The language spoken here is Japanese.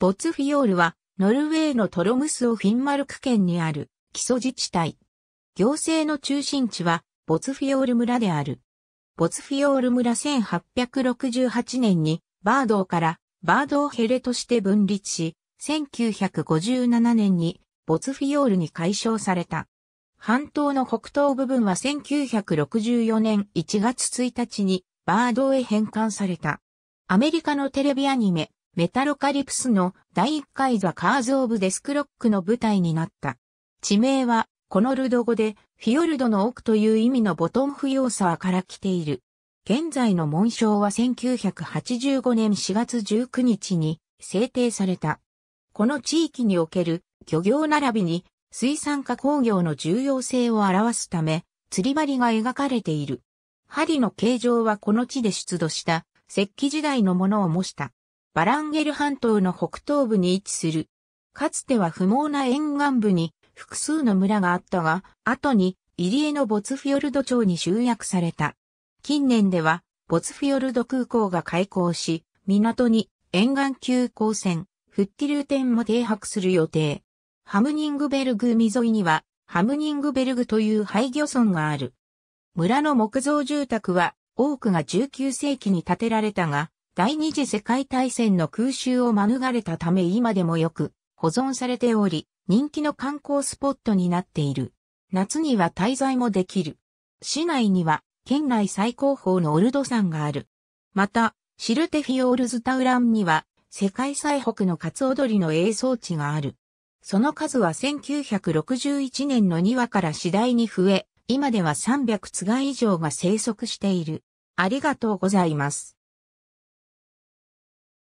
ボツフィオールは、ノルウェーのトロムスオフィンマルク県にある基礎自治体。行政の中心地は、ボツフィオール村である。ボツフィオール村1868年に、バードーからバードーヘレとして分立し、1957年にボツフィオールに解消された。半島の北東部分は1964年1月1日にバードーへ返還された。アメリカのテレビアニメ、メタロカリプスの第1回ザ・カーズ・オブ・デスクロックの舞台になった。地名は、コノルド語で、フィヨルドの奥という意味のボトン不要さから来ている。現在の紋章は1985年4月19日に制定された。この地域における漁業並びに水産加工業の重要性を表すため、釣り針が描かれている。針の形状はこの地で出土した石器時代のものを模した。バランゲル半島の北東部に位置する。かつては不毛な沿岸部に複数の村があったが、後に入江のボツフィヨルド町に集約された。近年では、ボツフィヨルド空港が開港し、港に沿岸急行線、フッティル店も停泊する予定。ハムニングベルグ海沿いには、ハムニングベルグという廃漁村がある。村の木造住宅は多くが19世紀に建てられたが、第二次世界大戦の空襲を免れたため今でもよく保存されており、人気の観光スポットになっている。夏には滞在もできる。市内には県内最高峰のオルド山がある。また、シルテフィオールズタウランには世界最北のカツオドリの映像地がある。その数は1961年の2話から次第に増え、今では300つが以上が生息している。ありがとうございます。